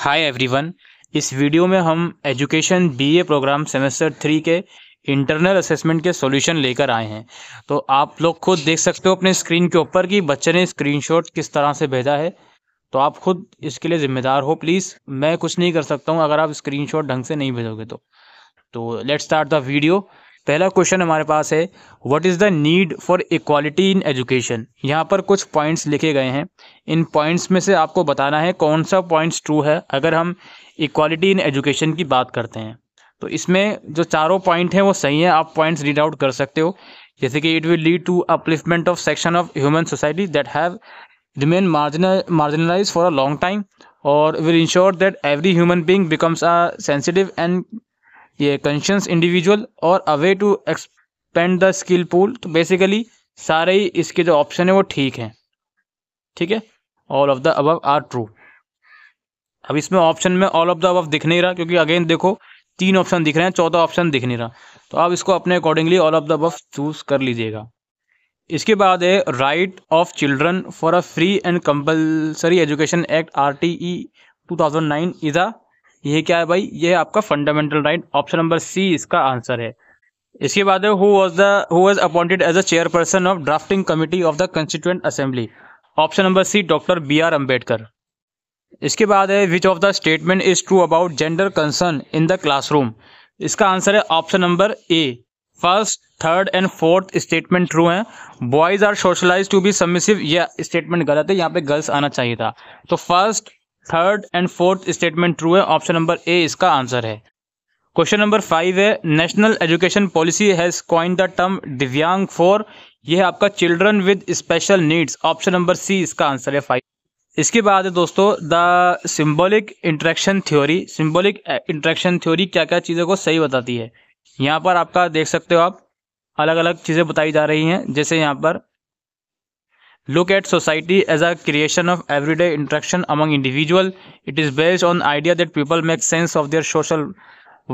hi everyone इस video में हम education BA program semester three के इंटरनल असेसमेंट के सॉल्यूशन लेकर आए हैं तो आप लोग खुद देख सकते हो अपने स्क्रीन के ऊपर कि बच्चे ने स्क्रीनशॉट किस तरह से भेजा है तो आप खुद इसके लिए ज़िम्मेदार हो प्लीज़ मैं कुछ नहीं कर सकता हूँ अगर आप स्क्रीन ढंग से नहीं भेजोगे तो तो स्टार्ट द वीडियो पहला क्वेश्चन हमारे पास है what is the need for equality in education यहाँ पर कुछ पॉइंट्स लिखे गए हैं इन पॉइंट्स में से आपको बताना है कौन सा पॉइंट्स ट्रू है अगर हम इक्वालिटी इन एजुकेशन की बात करते हैं तो इसमें जो चारों पॉइंट हैं वो सही हैं आप पॉइंट्स रीड आउट कर सकते हो जैसे कि it will lead to upliftment of section of human society that have remain marginalise for a long time और will ensure that every human being becomes a sensitive and ये conscious individual और a way to expand the skill pool तो basically सारे ही इसके जो option है वो ठीक हैं ठीक है all of the above are true अब इसमें ऑप्शन में ऑल ऑफ द अबव दिख नहीं रहा क्योंकि अगेन देखो तीन ऑप्शन दिख रहे हैं चौथा ऑप्शन दिख नहीं रहा तो आप इसको अपने accordingly all of the above choose कर लीजिएगा इसके बाद है right of children for a free and compulsory education act R T E two thousand nine is a ये क्या है भाई ये आपका fundamental right option number C इसका आंसर है इसके बाद है who was the who was appointed as a chairperson of drafting committee of the constituent assembly option number C doctor B R Ambedkar इसके बाद है which of the statement is true about gender concern in the classroom इसका answer है option number A first third and fourth statement true है boys are socialise to be submissive यह statement गलत है यहाँ पे गर्ल्स आना चाहिए था तो first third and fourth statement true है ऑप्शन नंबर ए इसका आंसर है क्वेश्चन नंबर फाइव है national education policy has coin the term divyang for यह आपका children with special needs option number C इसका आंसर है फाइव इसके बाद है दोस्तों the symbolic interaction theory symbolic interaction theory क्या क्या चीज़ों को सही बताती है यहाँ पर आपका देख सकते हो आप अलग अलग चीज़ें बताई जा रही हैं जैसे यहाँ पर look at society as a creation of everyday interaction among individual it is based on idea that people make sense of their social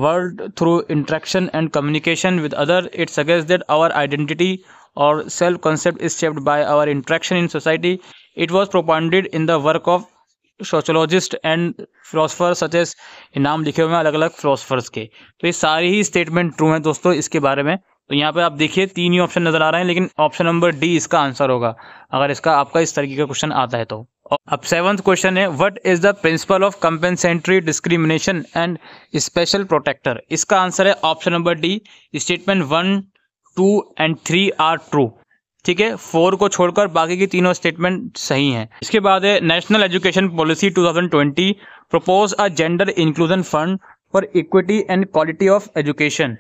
world through interaction and communication with other it suggests that our identity or self concept is shaped by our interaction in society it was propounded in the work of sociologist and philosopher such as इनाम लिखे हुए हैं अलग अलग philosophers के तो ये सारी ही स्टेटमेंट ट्रू हैं दोस्तों इसके बारे में तो यहाँ पे आप देखिए तीन ही ऑप्शन नज़र आ रहे हैं लेकिन ऑप्शन नंबर डी इसका आंसर होगा अगर इसका आपका इस तरीके का क्वेश्चन आता है तो अब सेवंथ क्वेश्चन है what is the principle of compensatory discrimination and special protector इसका आंसर है option number D statement one two and three are true ठीक है फोर को छोड़कर बाकी की तीनों स्टेटमेंट सही हैं इसके बाद है national education policy 2020 propose a gender inclusion fund for equity and quality of education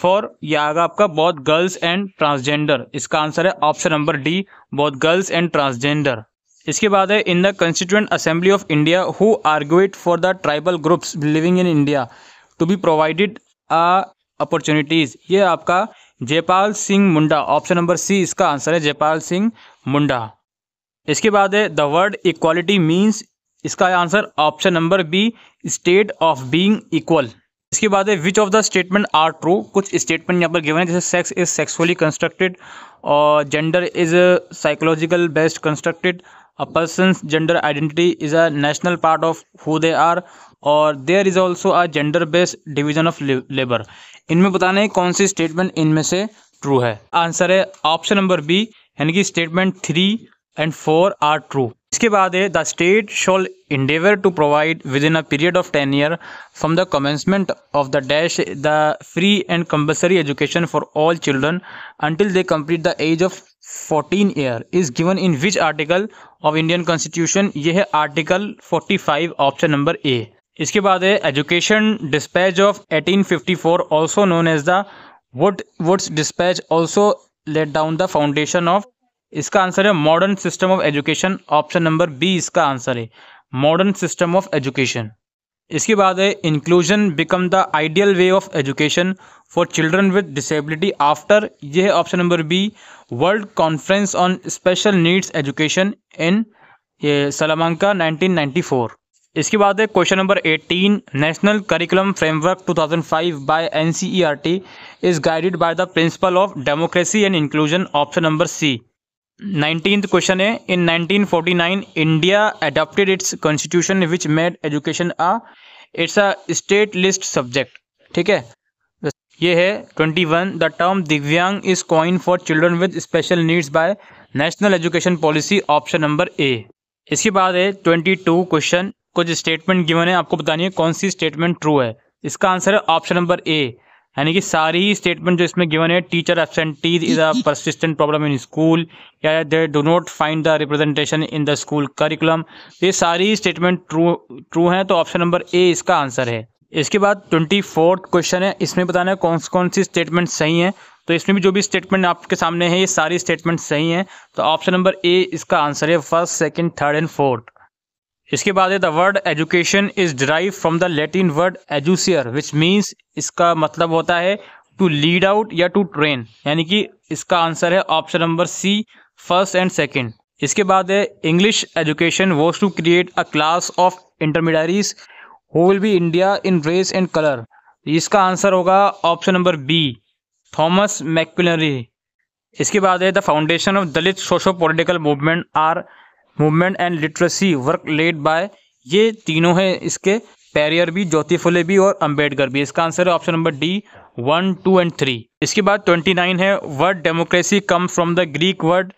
for यह आगा आपका बहुत गर्ल्स एंड ट्रांसजेंडर इसका आंसर है option number D both girls and transgender इसके बाद है in the constituent assembly of India who argued for the tribal groups living in India to be provided a opportunities ये आपका Jaipal Singh Munda option number C इसका answer है जयपाल सिंह मुंडा इसके बाद है द वर्ड इक्वालिटी मीन्स इसका answer option number B state of being equal इसके बाद है which of the statement are true कुछ स्टेटमेंट यहाँ पर गिवन है जैसे सेक्स इज सेक्सुअली कंस्ट्रक्टेड और gender is psychological based constructed a person gender identity is a national part of who they are और there is also a gender based division of labour इनमें बताना है कौन सी statement इनमें से true है answer है ऑप्शन नंबर बी यानी कि statement three and four are true इसके बाद है the state shall endeavour to provide with in a period of ten year from the commencement of the dash the free and compulsory education for all children until they complete the age of fourteen year is given in which article of Indian constitution ये है article forty five option number A इसके बाद है education dispatch of four also known as the wood woods dispatch also laid down the foundation of इसका answer है modern system of education option number B इसका answer है modern system of education इसके बाद है inclusion become the ideal way of education for children with disability after ये है option number B world conference on special needs education in Salamanca 1994 इसके बाद है question number 18 national curriculum framework 2005 bye NCERT is guided by the principle of democracy and inclusion option number C nineteen question है in 1949 India adopted its constitution which made education uh it's a state list subject ठीक है ये है 21 the term divyang is coin for children with special needs by national education policy option number A इसके बाद है 22 question कुछ statement given है आपको बतानी है कौन सी स्टेटमेंट ट्रू है इसका आंसर है ऑप्शन नंबर ए यानी कि सारी ही स्टेटमेंट जो इसमें गिवन है teacher absentees is a persistent problem in school या they do not find the representation in the school curriculum ये सारी स्टेटमेंट ट्रू ट्रू हैं तो ऑप्शन नंबर ए इसका आंसर है इसके बाद ट्वेंटी फोर्थ क्वेश्चन है इसमें बताना है कौन कौन सी स्टेटमेंट सही हैं तो इसमें भी जो भी स्टेटमेंट आपके सामने है ये सारी स्टेटमेंट सही हैं तो ऑप्शन नंबर ए इसका आंसर है first second third and fourth इसके बाद है the word education is derive from the Latin word educere which means इसका मतलब होता है टू लीड आउट या टू ट्रेन यानी कि इसका आंसर है option number C first and second इसके बाद है English education was to create a class of intermediaries who will be India in race and colour इसका आंसर होगा option number B Thomas Macaulay इसके बाद है the foundation of Dalit socio political movement are movement and literacy work led by ये तीनों हैं इसके पैरियर भी ज्योति फुले भी और अंबेडकर भी इसका आंसर है option number D one two and three इसके बाद ट्वेंटी नाइन है word democracy come from the Greek word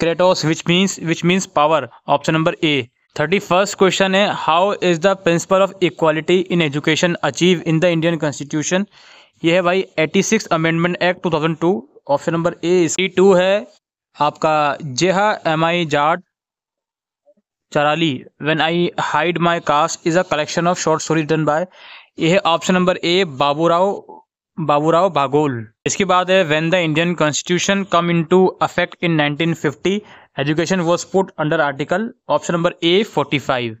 kratos which means which means power option number A thirty first question है how is the principle of equality in education achieve in the Indian constitution ये है भाई eighty six amendment act two thousand two option number A two है आपका Jevha Mi Jat चराली when I hide my caste is a collection of short stories done by यह option number A Baburao Baburao Bagul इसके बाद है when the Indian constitution come in to affect in nineteen fifty education was put under article option number A forty five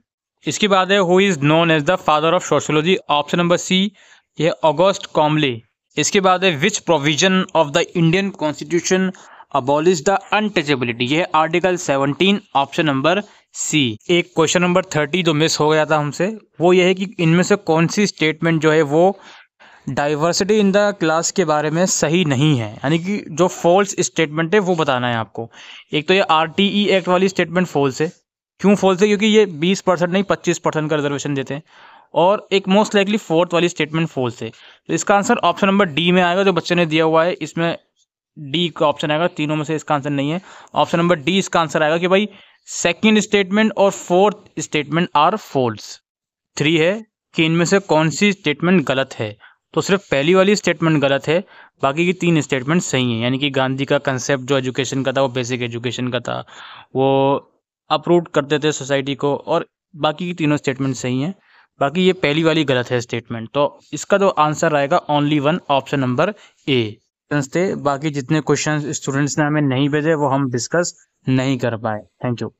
इसके बाद है who is known as the father of sociology option number C यह Auguste Comte इसके बाद है which provision of the Indian constitution अबॉलिज the untouchability यह article seventeen option number C एक question number thirty जो मिस हो गया था हमसे वो ये है कि इनमें से कौन सी स्टेटमेंट जो है वो डाइवर्सिटी इन द क्लास के बारे में सही नहीं है यानी कि जो फॉल्स स्टेटमेंट है वो बताना है आपको एक तो ये आर टी ई एक्ट वाली स्टेटमेंट फॉल्स है क्यों फॉल्स है क्योंकि ये बीस परसेंट नहीं पच्चीस परसेंट का रिजर्वेशन देते हैं और एक मोस्ट लाइकली फोर्थ वाली स्टेटमेंट फॉल्स है तो इसका आंसर ऑप्शन नंबर डी में आएगा जो बच्चे ने दिया हुआ है इसमें डी का ऑप्शन आएगा तीनों में से इसका आंसर नहीं है ऑप्शन नंबर डी इसका आंसर आएगा कि भाई सेकेंड स्टेटमेंट और fourth statement are false three है कि इनमें से कौन सी स्टेटमेंट गलत है तो सिर्फ पहली वाली स्टेटमेंट गलत है बाकी की तीन स्टेटमेंट सही हैं यानी कि गांधी का कंसेप्ट जो एजुकेशन का था वो बेसिक एजुकेशन का था वो अप्रूव करते थे सोसाइटी को और बाकी की तीनों स्टेटमेंट सही हैं बाकी ये पहली वाली गलत है स्टेटमेंट तो इसका जो तो आंसर आएगा only one option number A थे बाकी जितने क्वेश्चन स्टूडेंट्स ने हमें नहीं भेजे वो हम डिस्कस नहीं कर पाए थैंक यू